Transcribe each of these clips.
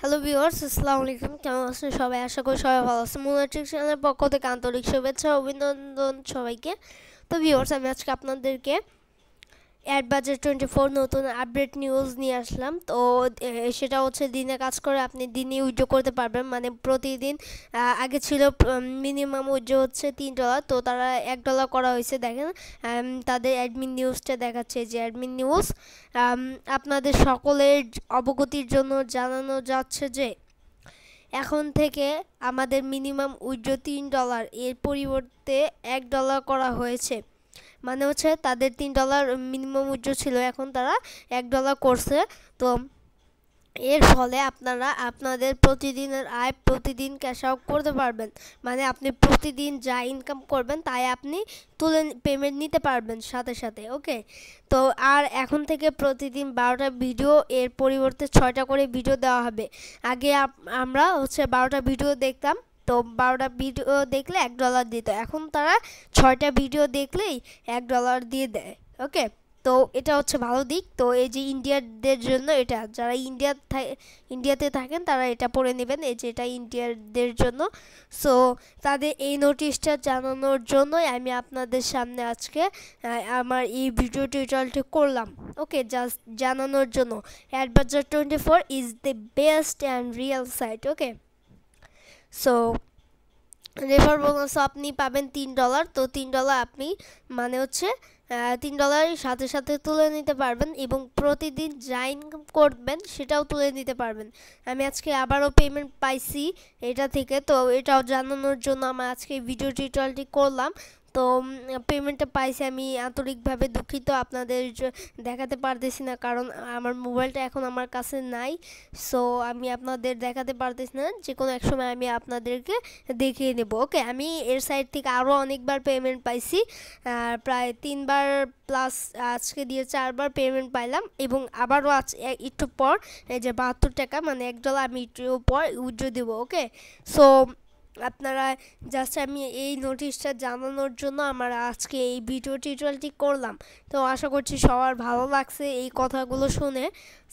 hello viewers আসসালামু আলাইকুম কেমন আছেন সবাই আশা করি সবাই ভালো আছেন মোনাট্রিক চ্যানেলের পক্ষ থেকে আন্তরিক শুভেচ্ছা অভিনন্দন সবাইকে তো ভিউয়ার্স আমি আজকে আপনাদেরকে অ্যাড বাজার টোয়েন্টি ফোর নতুন আপডেট নিউজ নিয়ে আসলাম তো সেটা হচ্ছে দিনে কাজ করে আপনি দিনে উইড্রো করতে পারবেন মানে প্রতিদিন আগে ছিল মিনিমাম উইড্রো হচ্ছে তিন ডলার তো তারা এক ডলার করা হয়েছে দেখেন তাদের অ্যাডমিন নিউজটা দেখাচ্ছে যে অ্যাডমিন নিউজ আপনাদের সকলের অবগতির জন্য জানানো যাচ্ছে যে এখন থেকে আমাদের মিনিমাম উইড্রো তিন ডলার এর পরিবর্তে এক ডলার করা হয়েছে মানে হচ্ছে তাদের তিন ডলার মিনিমাম উজ্জ্ব ছিল এখন তারা এক ডলার করছে তো এর ফলে আপনারা আপনাদের প্রতিদিনের আয় প্রতিদিন ক্যাশ আউট করতে পারবেন মানে আপনি প্রতিদিন যা ইনকাম করবেন তাই আপনি তুলে পেমেন্ট নিতে পারবেন সাথে সাথে ওকে তো আর এখন থেকে প্রতিদিন বারোটা ভিডিও এর পরিবর্তে ছয়টা করে ভিডিও দেওয়া হবে আগে আমরা হচ্ছে বারোটা ভিডিও দেখতাম তো বারোটা ভিডিও দেখলে এক ডলার দিত এখন তারা ছয়টা ভিডিও দেখলেই এক ডলার দিয়ে দেয় ওকে তো এটা হচ্ছে ভালো দিক তো এই যে ইন্ডিয়ারদের জন্য এটা যারা ইন্ডিয়া ইন্ডিয়াতে থাকেন তারা এটা পড়ে নেবেন এই যে এটা ইন্ডিয়ারদের জন্য সো তাদের এই নোটিশটা জানানোর জন্যই আমি আপনাদের সামনে আজকে আমার এই ভিডিও টিউটোরিয়ালটি করলাম ওকে জাস্ট জানানোর জন্য Adbazar twenty four is the best and real site okay so refer বোনাসও আপনি পাবেন তিন ডলার তো তিন ডলার আপনি মানে হচ্ছে তিন ডলারের সাথে সাথে তুলে নিতে পারবেন এবং প্রতিদিন যা ইনকাম করবেন সেটাও তুলে নিতে পারবেন আমি আজকে আবারও পেমেন্ট পাইছি এটা থেকে তো এটাও জানানোর জন্য আমার আজকে ভিডিও টিউটোরিয়ালটি করলাম তো পেমেন্টটা পাইছি আমি আন্তরিকভাবে দুঃখিত আপনাদের দেখাতে পারতেছি না কারণ আমার মোবাইলটা এখন আমার কাছে নাই সো আমি আপনাদের দেখাতে পারতেছি না যে কোনো এক সময় আমি আপনাদেরকে দেখিয়ে নেব ওকে আমি এর সাইড থেকে আরও অনেকবার পেমেন্ট পাইছি প্রায় তিনবার প্লাস আজকে দিয়ে চারবার পেমেন্ট পাইলাম এবং আবারও আজ একটু পর এই যে বাহাত্তর টাকা মানে এক ডলার আমি একটু পর উজ্জ্ব দেবো ওকে সো আপনারা জাস্ট আমি এই নোটিশটা জানানোর জন্য আমার আজকে এই ভিডিও টিউটোরিয়ালটি করলাম তো আশা করছি সবার ভালো লাগছে এই কথাগুলো শুনে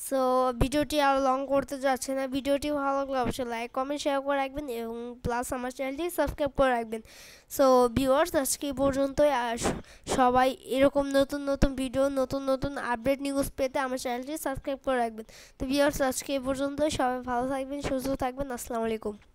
সো ভিডিওটি আর লং করতে যাচ্ছে না ভিডিওটি ভালো লাগলে অবশ্যই লাইক কমেন্ট শেয়ার করে রাখবেন এবং প্লাস আমার চ্যানেলটি সাবস্ক্রাইব করে রাখবেন সো ভিউয়ার্স আজকে পর্যন্তই সবাই এরকম নতুন নতুন ভিডিও নতুন নতুন আপডেট নিউজ পেতে আমার চ্যানেলটি সাবস্ক্রাইব করে রাখবেন তো ভিউয়ার্স আজকে এই পর্যন্ত সবাই ভালো থাকবেন সুস্থ থাকবেন আসসালামু আলাইকুম